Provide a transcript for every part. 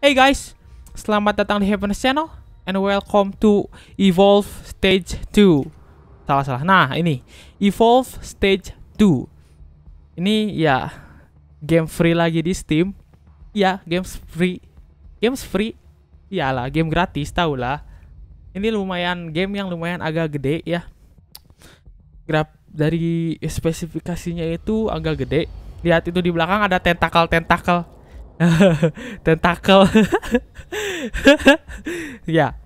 Hey guys, selamat datang di Heaven's Channel and welcome to Evolve Stage 2. Salah salah. Nah, ini Evolve Stage 2. Ini ya game free lagi di Steam. Ya, games free. Games free. Iyalah, game gratis tau lah. Ini lumayan game yang lumayan agak gede ya. Grab dari spesifikasinya itu agak gede. Lihat itu di belakang ada tentakel-tentakel tentakel ya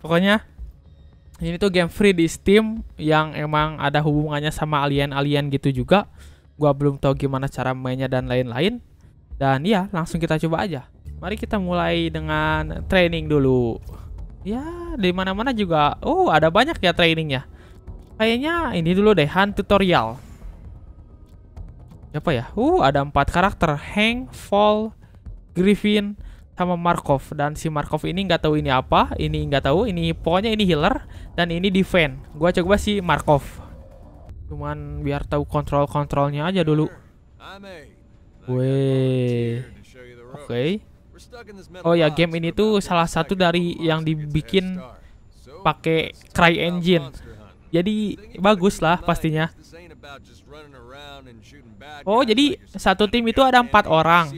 pokoknya ini tuh game free di Steam yang emang ada hubungannya sama alien-alien gitu juga gua belum tahu gimana cara mainnya dan lain-lain dan ya langsung kita coba aja mari kita mulai dengan training dulu ya di mana mana juga oh ada banyak ya trainingnya kayaknya ini dulu deh hunt tutorial apa ya uh ada empat karakter hang fall Griffin sama Markov dan si Markov ini nggak tahu ini apa, ini nggak tahu, ini pokoknya ini healer dan ini defend. Gua coba si Markov. Cuman biar tahu kontrol-kontrolnya aja dulu. Weh. Oke. Okay. Oh ya, game ini tuh salah satu dari yang dibikin pakai Cry Engine. Jadi bagus lah pastinya. Oh, jadi satu tim itu ada empat orang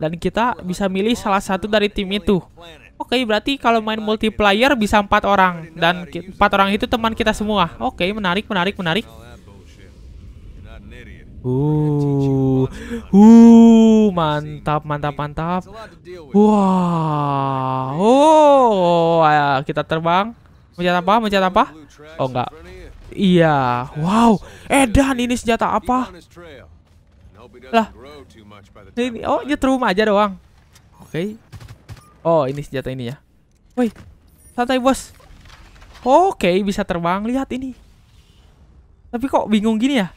dan kita bisa milih salah satu dari tim itu. Oke, okay, berarti kalau main multiplayer bisa empat orang dan empat orang itu teman kita semua. Oke, okay, menarik, menarik, menarik. Uh, uh, mantap, mantap, mantap. Wah, wow. oh, kita terbang. Mencet apa? Mencet apa? Oh enggak. Iya, wow. Edan eh, ini senjata apa? Lah. Ini oh nyetrum aja doang. Oke. Okay. Oh, ini senjata ini ya. Woi. Santai, Bos. Oke, okay, bisa terbang. Lihat ini. Tapi kok bingung gini ya?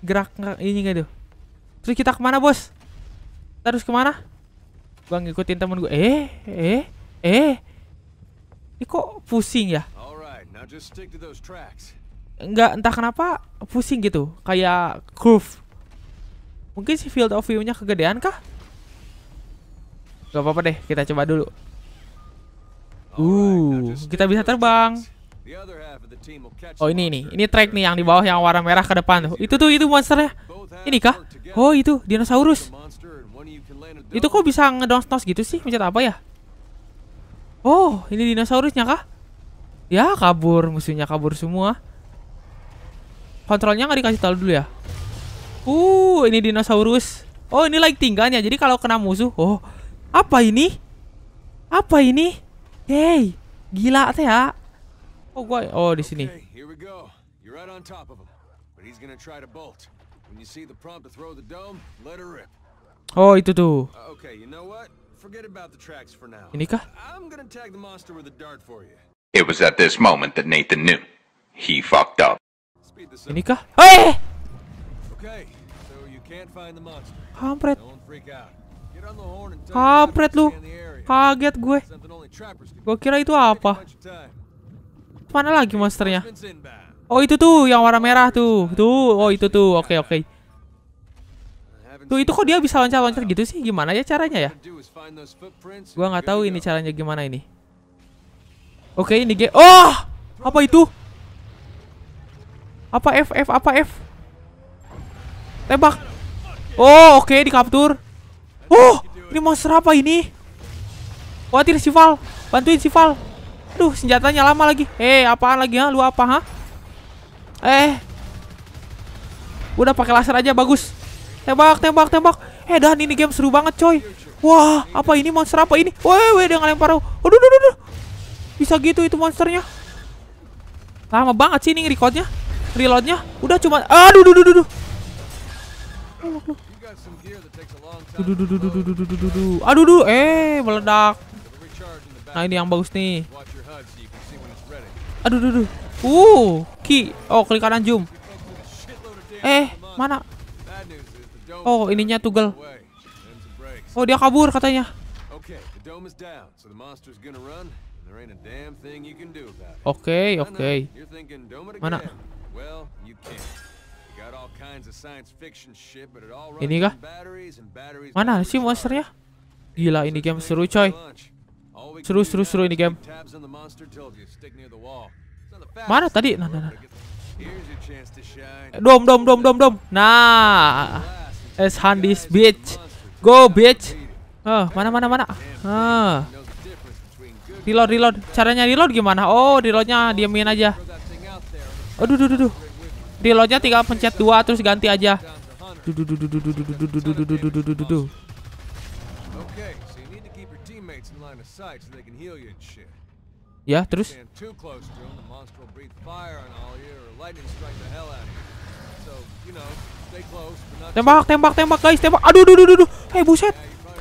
Gerak ini gitu tuh. Terus kita kemana, Bos? terus kemana? Gua ngikutin temen gue. Eh, eh, eh. Ini kok pusing ya? Enggak, entah kenapa pusing gitu. Kayak curve Mungkin si field of view-nya kegedean kah? Gak apa-apa deh, kita coba dulu. Uh, kita bisa terbang. Oh ini nih, ini track nih yang di bawah yang warna merah ke depan tuh. Itu tuh itu monsternya. Ini kah? Oh itu dinosaurus. Itu kok bisa ngedonstos nos gitu sih? Mencet apa ya? Oh, ini dinosaurusnya kah? Ya kabur, musuhnya kabur semua. Kontrolnya nggak dikasih tahu dulu ya? Uh, ini dinosaurus. Oh, ini tinggalnya. Jadi kalau kena musuh, oh, apa ini? Apa ini? Hey, gila teh ya. Oh, gua oh di sini. Oh, itu tuh. Uh, okay, you know what? It was at this moment that Nathan knew. He fucked up. Hey! Kampret. Hampret lu. Kaget gue. Gue kira itu apa. Mana lagi monsternya? Oh itu tuh yang warna merah tuh. Tuh, oh itu tuh. Oke, okay, oke. Okay. Tuh itu kok dia bisa loncat-loncat gitu sih? Gimana ya caranya ya? Gua nggak tahu ini caranya gimana ini. Oke, okay, ini game. Oh! Apa itu? Apa F F apa F? Tembak. Oh, oke okay, capture. Oh, ini monster apa ini? Khawatir Sival. Bantuin Sival. Aduh, senjatanya lama lagi. Eh, hey, apaan lagi ya? Lu apa, ha? Eh. Udah pakai laser aja bagus. Tembak, tembak, tembak. Eh, hey, dan ini game seru banget, coy. Wah, apa ini monster apa ini? Woi, woi, dia ngelempar. Aduh, aduh, aduh, aduh. Bisa gitu itu monsternya. Lama banget sih ini recordnya. Reloadnya. Udah cuma aduh, aduh, aduh, aduh. Look, Duh, Aduh, duh, eh, meledak. Nah, ini yang bagus nih. Aduh, duh, duh. Uh, ki. Oh, klik kanan zoom. Eh, mana? Oh, ininya tugel. Oh, dia kabur katanya. Oke, oke. Mana? Ini kah? Mana sih ya? Gila ini game seru coy. Seru seru seru ini game. Mana tadi? Nah, nah, nah. Dom dom dom dom dom. Nah. Es Handis bitch. Go bitch. oh, mana mana mana. Ah. Reload reload. Caranya reload gimana? Oh, reloadnya diamin aja. Aduh, aduh, aduh. Reloadnya tinggal pencet dua terus ganti aja. Ya, terus? Tembak, tembak, tembak guys, tembak. Aduh, aduh, aduh, aduh. Hei, buset.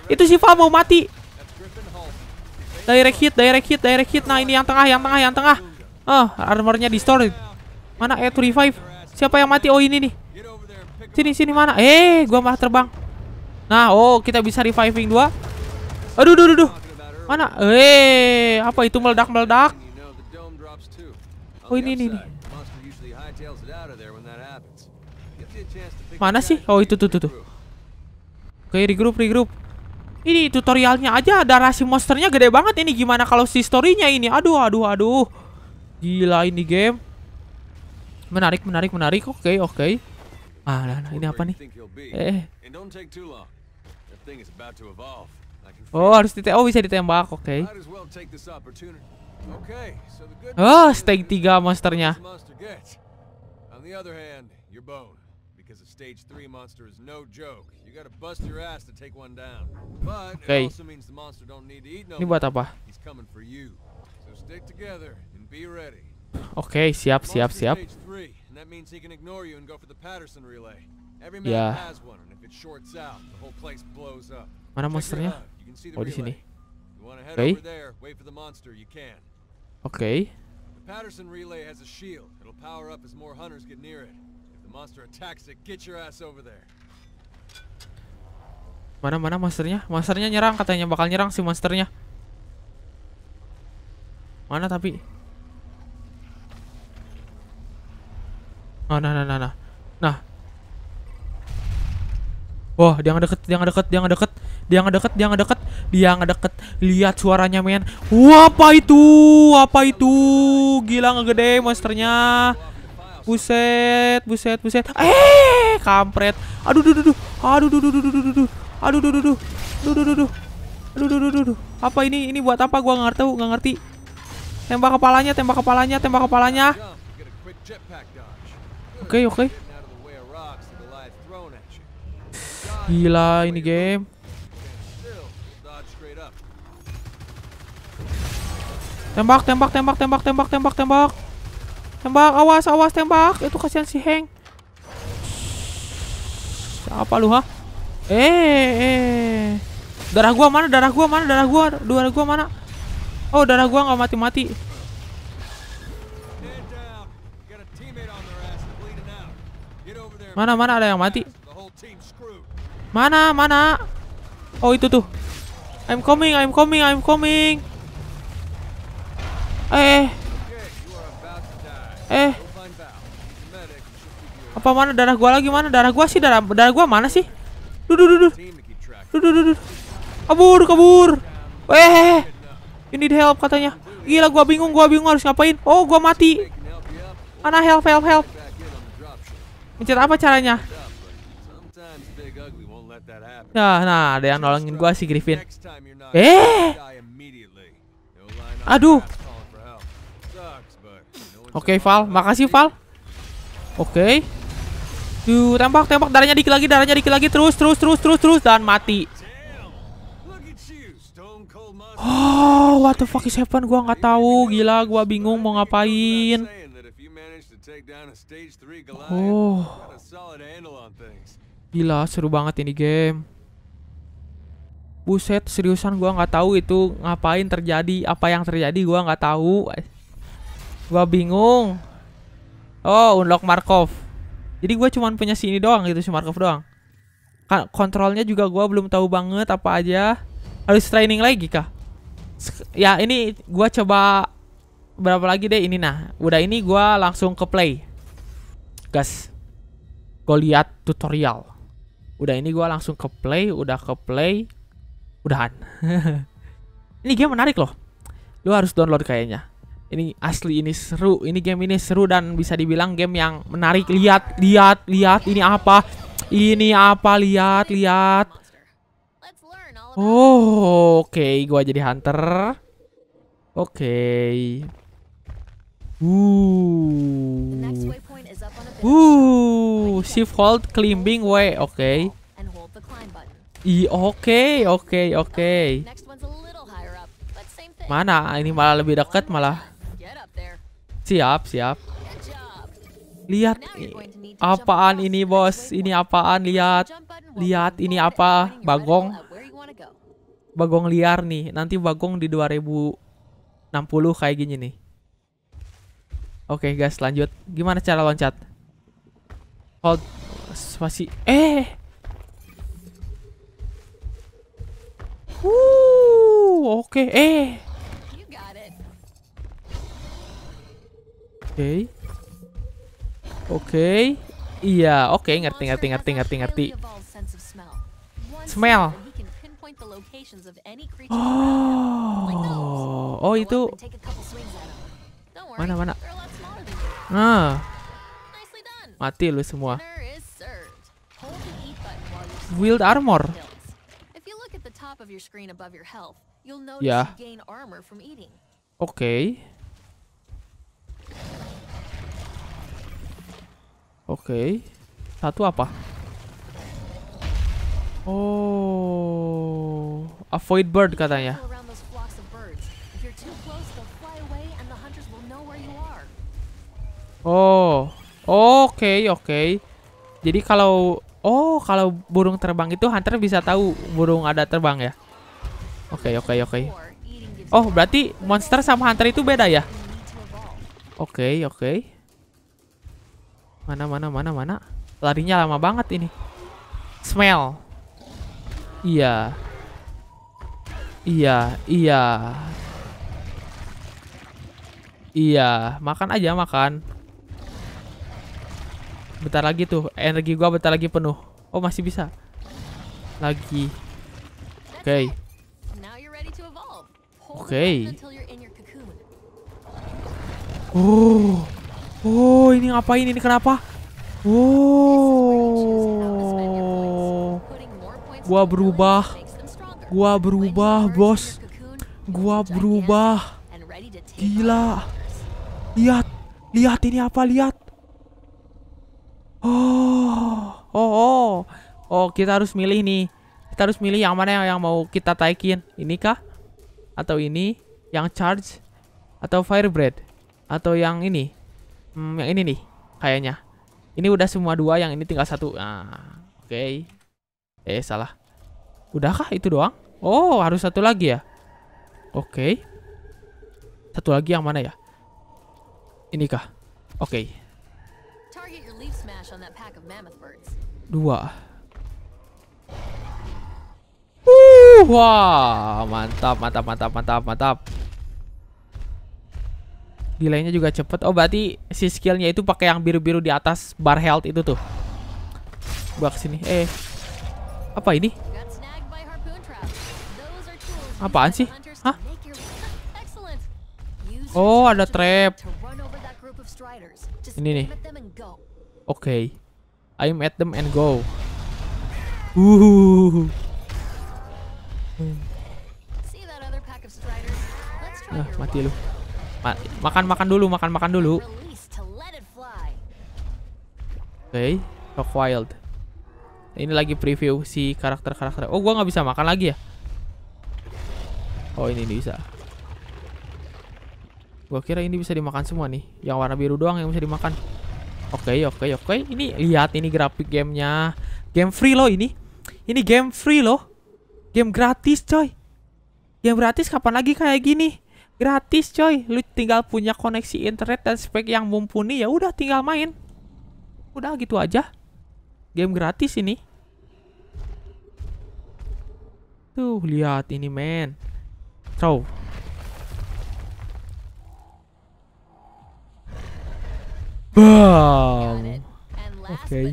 Itu Siva mau mati. Direct hit, direct hit, direct hit. Nah, ini yang tengah, yang tengah, yang tengah. Ah, oh, armornya di Mana E to revive? Siapa yang mati? Oh ini nih. Sini sini mana? Eh, gua malah terbang. Nah, oh kita bisa reviving dua. Aduh, aduh aduh Mana? Eh, apa itu meledak-meledak? Oh ini nih. nih. Mana sih? Oh itu tuh tuh tuh. Oke, regroup regroup. Ini tutorialnya aja ada si monsternya gede banget ini. Gimana kalau si storynya ini? Aduh, aduh, aduh. Gila ini game. Menarik, menarik, menarik. Oke, okay, oke. Okay. Ah, nah, ini apa nih? Eh. eh. Oh, harus ditembak. Oh, bisa ditembak. Oke. Okay. Oh, stage 3 monsternya. because okay. Ini buat apa? He's Oke, siap, siap, siap. Ya. Mana monsternya? Oh, di sini. Oke. Oke. Mana mana monsternya? Monsternya nyerang katanya bakal nyerang si monsternya. Mana tapi? Nah, nah, nah, nah, nah. Nah. Wah, dia nggak deket, dia nggak deket, dia nggak deket, dia nggak deket, dia nggak deket, dia nggak deket. Lihat suaranya, men. Wah, apa itu? Apa itu? Gila ngegede monsternya. Buset, buset, buset. Eh, kampret. Aduh, duh, duh, duh. Aduh, duh, duh, duh, duh, duh, duh. Aduh, duh, duh, duh. Duh, duh, duh, duh. Aduh, duh, duh, duh, duh. Apa ini? Ini buat apa? Gua nggak ngerti, nggak ngerti. Tembak kepalanya, tembak kepalanya, tembak kepalanya. Oke, oke. Gila ini game. Tembak, tembak, tembak, tembak, tembak, tembak, tembak. Tembak, awas, awas, tembak. Itu kasihan si Heng. Apa lu, ha? Eh, eh. Darah gua mana? Darah gua mana? Darah gua, darah gua mana? Oh, darah gua nggak mati-mati. Mana mana ada yang mati? Mana mana? Oh itu tuh. I'm coming, I'm coming, I'm coming. Eh. Eh. Apa mana darah gua lagi mana? Darah gua sih darah darah gua mana sih? Duh duh duh duh. Duh duh duh. duh. Kabur, kabur. Eh, eh, eh. You need help katanya. Gila gua bingung, gua bingung harus ngapain. Oh, gua mati. Mana help, help, help. Mencet apa caranya? Nah, nah ada yang nolongin gua si Griffin. Eh. Aduh. Oke, okay, Val. Makasih, Val. Oke. Okay. Tuh, tembak, tembak. Darahnya dikit lagi, darahnya dikit lagi. Terus, terus, terus, terus, terus. Dan mati. Oh, what the fuck is happen? Gua nggak tahu. Gila, gua bingung mau ngapain. Oh. Gila, seru banget ini game. Buset, seriusan gua nggak tahu itu ngapain terjadi, apa yang terjadi gua nggak tahu. Gua bingung. Oh, unlock Markov. Jadi gua cuman punya sini doang gitu, si Markov doang. kontrolnya juga gua belum tahu banget apa aja. Harus training lagi kah? Ya, ini gua coba berapa lagi deh ini nah. Udah ini gue langsung ke play. Gas. Gue lihat tutorial. Udah ini gue langsung ke play, udah ke play. Udahan. ini game menarik loh. Lu harus download kayaknya. Ini asli ini seru. Ini game ini seru dan bisa dibilang game yang menarik. Lihat, lihat, lihat ini apa? Ini apa? Lihat, lihat. Oh, oke, okay. gua jadi hunter. Oke. Okay. Uh. Uh. shift hold climbing way. Oke. Okay. I oke, oke, oke. Mana? Ini malah lebih dekat malah. Siap, siap. Lihat apaan ini, Bos? Ini apaan? Lihat. Lihat ini apa? Bagong. Bagong liar nih. Nanti bagong di 2060 kayak gini nih. Oke, okay, guys, lanjut. Gimana cara loncat? Hold spasi. Eh. Wuh oke. Okay. Eh. Oke. Okay. Oke. Okay. Iya, oke, okay. ngerti ngerti ngerti ngerti ngerti. Smell. Oh, oh, oh itu mana mana? Ah. Mati lu semua. Wield armor. Ya. Oke. Oke. Satu apa? Oh, avoid bird katanya. Oh, oke okay, oke. Okay. Jadi kalau oh kalau burung terbang itu hunter bisa tahu burung ada terbang ya? Oke okay, oke okay, oke. Okay. Oh berarti monster sama hunter itu beda ya? Oke okay, oke. Okay. Mana mana mana mana. Larinya lama banget ini. Smell. Iya. Iya iya. Iya, makan aja makan. Bentar lagi tuh, energi gua bentar lagi penuh. Oh, masih bisa. Lagi. Oke. Okay. Oke. Okay. Oh. Oh, ini ngapain? Ini kenapa? Oh. Gua berubah. Gua berubah, Bos. Gua berubah. Gila. Lihat. Lihat ini apa? Lihat. kita harus milih nih kita harus milih yang mana yang, yang mau kita taikin ini kah atau ini yang charge atau firebread atau yang ini hmm, yang ini nih kayaknya ini udah semua dua yang ini tinggal satu ah oke okay. eh salah udahkah itu doang oh harus satu lagi ya oke okay. satu lagi yang mana ya ini kah oke okay. dua wah, wow. mantap, mantap, mantap, mantap, mantap. Delaynya juga cepet. Oh, berarti si skillnya itu pakai yang biru-biru di atas bar health itu tuh. Gua kesini. Eh, apa ini? Apaan sih? Hah? Oh, ada trap. Ini nih. Oke. Okay. I'm at them and go. Uh. Nah, mati lu. Ma makan makan dulu, makan makan dulu. Oke, okay. Rock Wild. Ini lagi preview si karakter-karakter. Oh, gua nggak bisa makan lagi ya? Oh, ini, ini bisa. Gua kira ini bisa dimakan semua nih. Yang warna biru doang yang bisa dimakan. Oke, okay, oke, okay, oke. Okay. Ini lihat ini grafik gamenya. Game free loh ini. Ini game free loh. Game gratis coy Game gratis kapan lagi kayak gini Gratis coy Lu tinggal punya koneksi internet dan spek yang mumpuni ya udah tinggal main Udah gitu aja Game gratis ini Tuh lihat ini men Throw Bam Oke okay.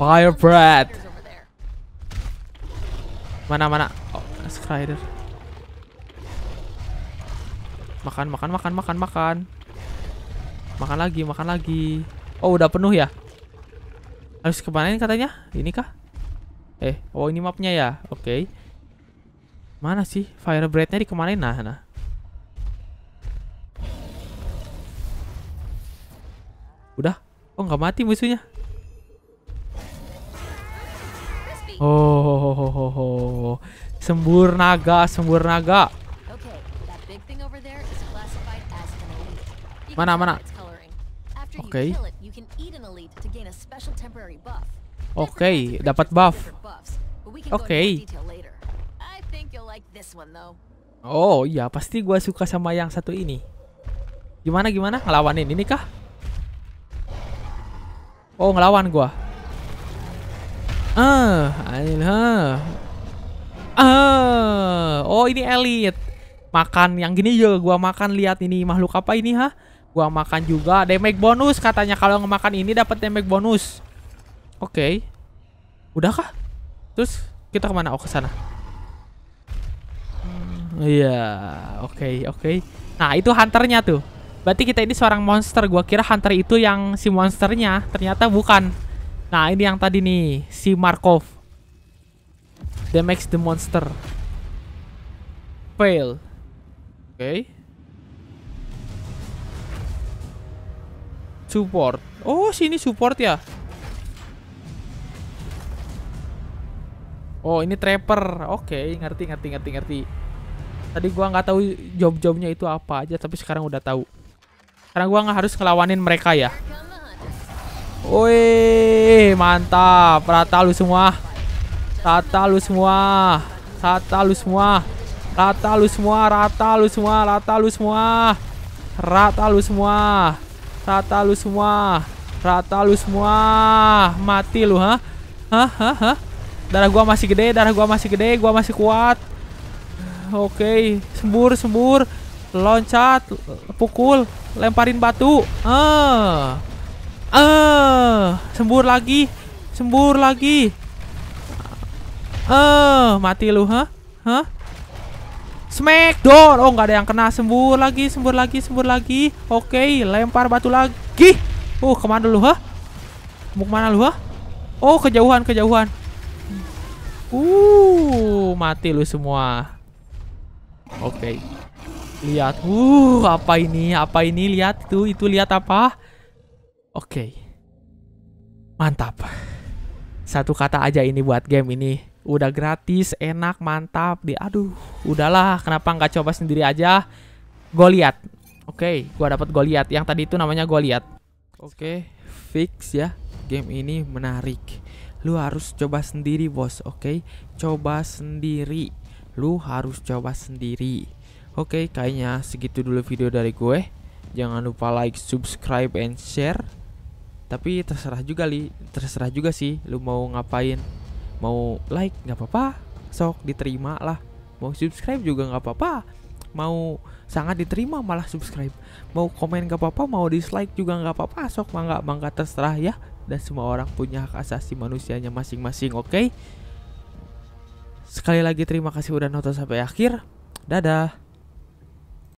Fire breath Mana mana? Oh, Skrider. Makan, makan, makan, makan, makan. Makan lagi, makan lagi. Oh, udah penuh ya? Harus kemana ini katanya? Ini kah? Eh, oh ini mapnya ya? Oke. Okay. Mana sih? Fire di nya Nah, nah. Udah? Oh, nggak mati musuhnya. Oh, sembur naga, sembur naga. Mana mana? Oke. Oke, okay, dapat buff. Oke. Okay. Oh iya, pasti gue suka sama yang satu ini. Gimana gimana? Ngelawanin ini kah? Oh ngelawan gue. Ah, ah. Ah, oh ini elit. Makan yang gini juga gua makan lihat ini makhluk apa ini ha? Gua makan juga damage bonus katanya kalau ngemakan ini dapat damage bonus. Oke. Okay. Udah kah? Terus kita kemana? Oh ke sana. Hmm, iya, yeah. oke okay, oke. Okay. Nah itu hunternya tuh. Berarti kita ini seorang monster. Gua kira hunter itu yang si monsternya, ternyata bukan. Nah, ini yang tadi nih, si Markov. Damage the monster. Fail. Oke. Okay. Support. Oh, sini support ya. Oh, ini trapper. Oke, okay, ngerti ngerti ngerti ngerti. Tadi gua nggak tahu job-jobnya itu apa aja, tapi sekarang udah tahu. Karena gua nggak harus ngelawanin mereka ya. Woi, mantap. Rata lu semua. Rata lu semua. Rata lu semua. Rata lu semua, rata lu semua, rata lu semua. Rata lu semua. Rata lu semua. Rata lu semua. Mati lu, ha? Hah, hah, hah. Darah gua masih gede, darah gua masih gede, gua masih kuat. Oke, sembur, sembur. Loncat, pukul, lemparin batu. Ah. Eh, sembur lagi. Sembur lagi. Eh, mati lu, ha hah? smack Smackdown. Oh, nggak ada yang kena. Sembur lagi, sembur lagi, sembur lagi. Oke, lempar batu lagi. Uh, kemana lu, hah? Mau mana lu, hah? Oh, kejauhan, kejauhan. Uh, mati lu semua. Oke. Lihat. Uh, apa ini? Apa ini? Lihat tuh, itu lihat apa? Oke. Mantap. Satu kata aja ini buat game ini. Udah gratis, enak, mantap. Di aduh, udahlah, kenapa nggak coba sendiri aja? Goliat. Oke, okay, gua dapat Goliat. Yang tadi itu namanya Goliat. Oke, okay, fix ya. Game ini menarik. Lu harus coba sendiri, Bos. Oke, okay? coba sendiri. Lu harus coba sendiri. Oke, okay, kayaknya segitu dulu video dari gue. Jangan lupa like, subscribe, and share tapi terserah juga li terserah juga sih lu mau ngapain mau like nggak apa-apa sok diterima lah mau subscribe juga nggak apa-apa mau sangat diterima malah subscribe mau komen nggak apa-apa mau dislike juga nggak apa-apa sok mangga mangga terserah ya dan semua orang punya hak asasi manusianya masing-masing oke okay? sekali lagi terima kasih udah nonton sampai akhir dadah